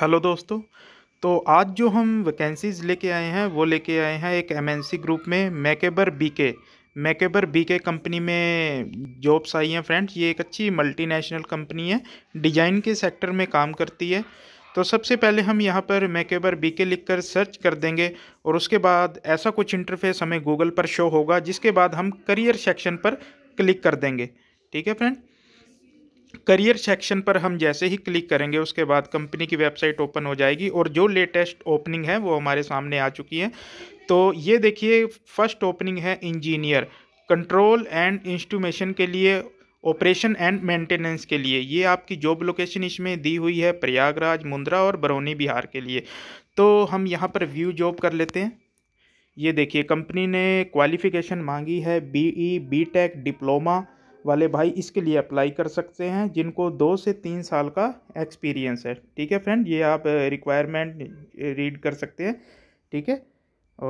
hello दोस्तों तो आज जो हम वैकेंसीज़ लेके आए हैं वो लेके आए हैं एक एमएनसी ग्रुप में मैकेबर बीके मैकेबर बीके कंपनी में जॉब्स आई हैं फ्रेंड्स ये एक अच्छी मल्टीनेशनल कंपनी है डिजाइन के सेक्टर में काम करती है तो सबसे पहले हम यहाँ पर मैकेबर बीके लिखकर सर्च कर देंगे और उसके बाद ऐसा कुछ इंटरफेस हमें गूगल पर शो होगा जिसके बाद हम करियर सेक्शन पर क्लिक कर देंगे ठीक है फ्रेंड करियर सेक्शन पर हम जैसे ही क्लिक करेंगे उसके बाद कंपनी की वेबसाइट ओपन हो जाएगी और जो लेटेस्ट ओपनिंग है वो हमारे सामने आ चुकी है तो ये देखिए फर्स्ट ओपनिंग है इंजीनियर कंट्रोल एंड इंस्टूमेशन के लिए ऑपरेशन एंड मेंटेनेंस के लिए ये आपकी जॉब लोकेशन इसमें दी हुई है प्रयागराज मुंद्रा और बरौनी बिहार के लिए तो हम यहाँ पर व्यू जॉब कर लेते हैं ये देखिए कंपनी ने क्वालिफ़िकेशन मांगी है बीई बीटेक डिप्लोमा वाले भाई इसके लिए अप्लाई कर सकते हैं जिनको दो से तीन साल का एक्सपीरियंस है ठीक है फ्रेंड ये आप रिक्वायरमेंट रीड कर सकते हैं ठीक है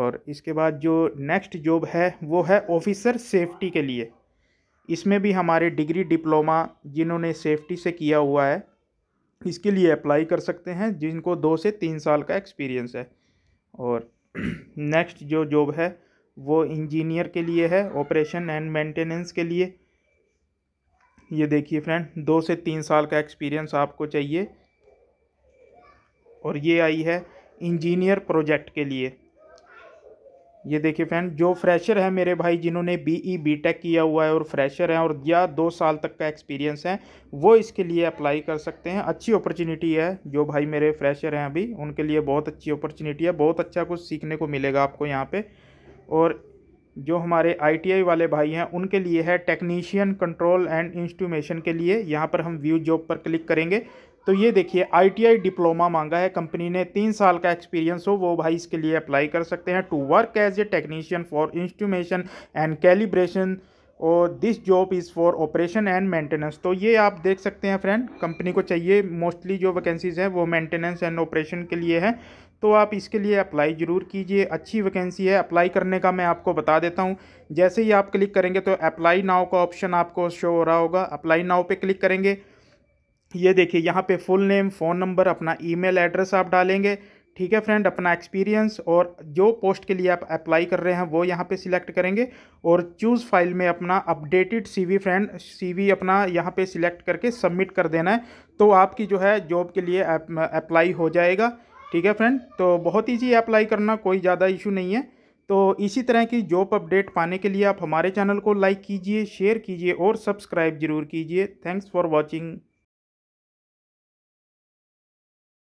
और इसके बाद जो नेक्स्ट जॉब है वो है ऑफिसर सेफ्टी के लिए इसमें भी हमारे डिग्री डिप्लोमा जिन्होंने सेफ्टी से किया हुआ है इसके लिए अप्लाई कर सकते हैं जिनको दो से तीन साल का एक्सपीरियंस है और नेक्स्ट जो जॉब है वो इंजीनियर के लिए है ऑपरेशन एंड मेंटेनेंस के लिए ये देखिए फ्रेंड दो से तीन साल का एक्सपीरियंस आपको चाहिए और ये आई है इंजीनियर प्रोजेक्ट के लिए ये देखिए फ्रेंड जो फ्रेशर हैं मेरे भाई जिन्होंने बीई बीटेक e, किया हुआ है और फ्रेशर हैं और या दो साल तक का एक्सपीरियंस है वो इसके लिए अप्लाई कर सकते हैं अच्छी अपॉर्चुनिटी है जो भाई मेरे फ्रेशर हैं अभी उनके लिए बहुत अच्छी अपॉर्चुनिटी है बहुत अच्छा कुछ सीखने को मिलेगा आपको यहाँ पे और जो हमारे आईटीआई वाले भाई हैं उनके लिए है टेक्नीशियन कंट्रोल एंड इंस्टूमेशन के लिए यहाँ पर हम व्यू जॉब पर क्लिक करेंगे तो ये देखिए आईटीआई डिप्लोमा मांगा है कंपनी ने तीन साल का एक्सपीरियंस हो वो भाई इसके लिए अप्लाई कर सकते हैं to work as a technician for instrumentation and calibration और this job is for operation and maintenance तो ये आप देख सकते हैं फ्रेंड कंपनी को चाहिए मोस्टली जो वैकेंसीज़ हैं वो मेंटेनेंस एंड ऑपरेशन के लिए है तो आप इसके लिए अप्लाई ज़रूर कीजिए अच्छी वैकेंसी है अप्लाई करने का मैं आपको बता देता हूँ जैसे ही आप क्लिक करेंगे तो अप्लाई नाव का ऑप्शन आपको शो हो रहा होगा अप्लाई नाव पर क्लिक करेंगे ये देखिए यहाँ पे फुल नेम फ़ोन नंबर अपना ईमेल एड्रेस आप डालेंगे ठीक है फ्रेंड अपना एक्सपीरियंस और जो पोस्ट के लिए आप अप्लाई कर रहे हैं वो यहाँ पे सिलेक्ट करेंगे और चूज़ फाइल में अपना अपडेटेड सीवी फ्रेंड सीवी अपना यहाँ पे सिलेक्ट करके सबमिट कर देना है तो आपकी जो है जॉब के लिए अप्लाई हो जाएगा ठीक है फ्रेंड तो बहुत ईजी अप्लाई करना कोई ज़्यादा इशू नहीं है तो इसी तरह की जॉब अपडेट पाने के लिए आप हमारे चैनल को लाइक कीजिए शेयर कीजिए और सब्सक्राइब जरूर कीजिए थैंक्स फॉर वॉचिंग